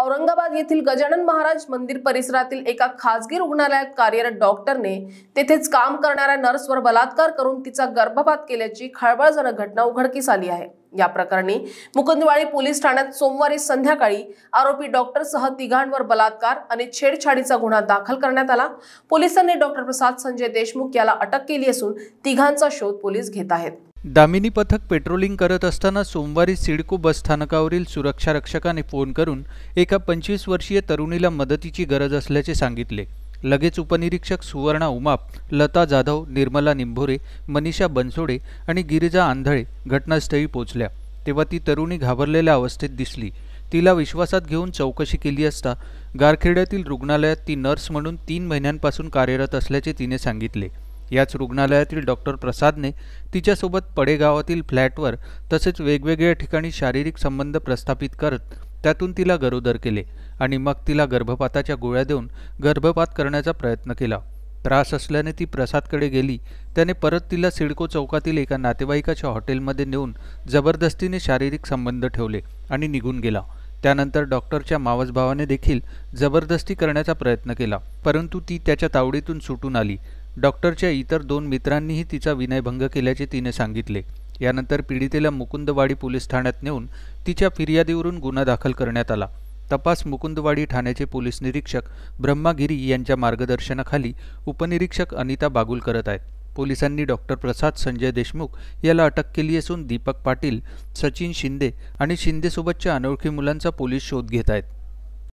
औरंगाबाद येथील गजानन महाराज मंदिर परिसरातील एका खासगी रुग्णालयात कार्यरत डॉक्टरने तेथेच काम करणाऱ्या नर्सवर बलात्कार करून तिचा गर्भपात केल्याची खळबळजनक घटना उघडकीस आली आहे या प्रकरणी मुकुंदवाडी पोलीस ठाण्यात सोमवारी संध्याकाळी आरोपी डॉक्टरसह तिघांवर बलात्कार आणि छेडछाडीचा गुन्हा दाखल करण्यात आला पोलिसांनी डॉक्टर प्रसाद संजय देशमुख याला अटक केली असून तिघांचा शोध पोलीस घेत आहेत दामिनी पथक पेट्रोलिंग करत असताना सोमवारी सिडको बसस्थानकावरील सुरक्षा रक्षकाने फोन करून एका पंचवीस वर्षीय तरुणीला मदतीची गरज असल्याचे सांगितले लगेच उपनिरीक्षक सुवर्णा उमाप लता जाधव निर्मला निंभोरे मनीषा बनसोडे आणि गिरिजा आंधळे घटनास्थळी पोहोचल्या तेव्हा ती तरुणी घाबरलेल्या अवस्थेत दिसली तिला विश्वासात घेऊन चौकशी केली असता गारखेड्यातील रुग्णालयात ती नर्स म्हणून तीन महिन्यांपासून कार्यरत असल्याचे तिने सांगितले याच रुग्णालयातील डॉक्टर प्रसादने तिच्यासोबत पडेगावातील फ्लॅटवर तसेच वेगवेगळ्या ठिकाणी शारीरिक संबंध प्रस्थापित करत त्यातून तिला गरोदर केले आणि मग तिला गर्भपाताच्या गोळ्या देऊन गर्भपात करण्याचा प्रयत्न केला त्रास असल्याने ती प्रसादकडे गेली त्याने परत तिला सिडको चौकातील एका नातेवाईकाच्या हॉटेलमध्ये नेऊन जबरदस्तीने शारीरिक संबंध ठेवले आणि निघून गेला त्यानंतर डॉक्टरच्या मावसभावाने देखील जबरदस्ती करण्याचा प्रयत्न केला परंतु ती त्याच्या तावडीतून सुटून आली डॉक्टरच्या इतर दोन मित्रांनीही तिचा विनयभंग केल्याचे तिने सांगितले यानंतर पीडितेला मुकुंदवाडी पोलीस ठाण्यात नेऊन तिच्या फिर्यादीवरून गुन्हा दाखल करण्यात आला तपास मुकुंदवाडी ठाण्याचे पोलीस निरीक्षक ब्रह्मागिरी यांच्या मार्गदर्शनाखाली उपनिरीक्षक अनिता बागुल करत आहेत पोलिसांनी डॉक्टर प्रसाद संजय देशमुख याला अटक केली असून दीपक पाटील सचिन शिंदे आणि शिंदेसोबतच्या अनोळखी मुलांचा पोलीस शोध घेत आहेत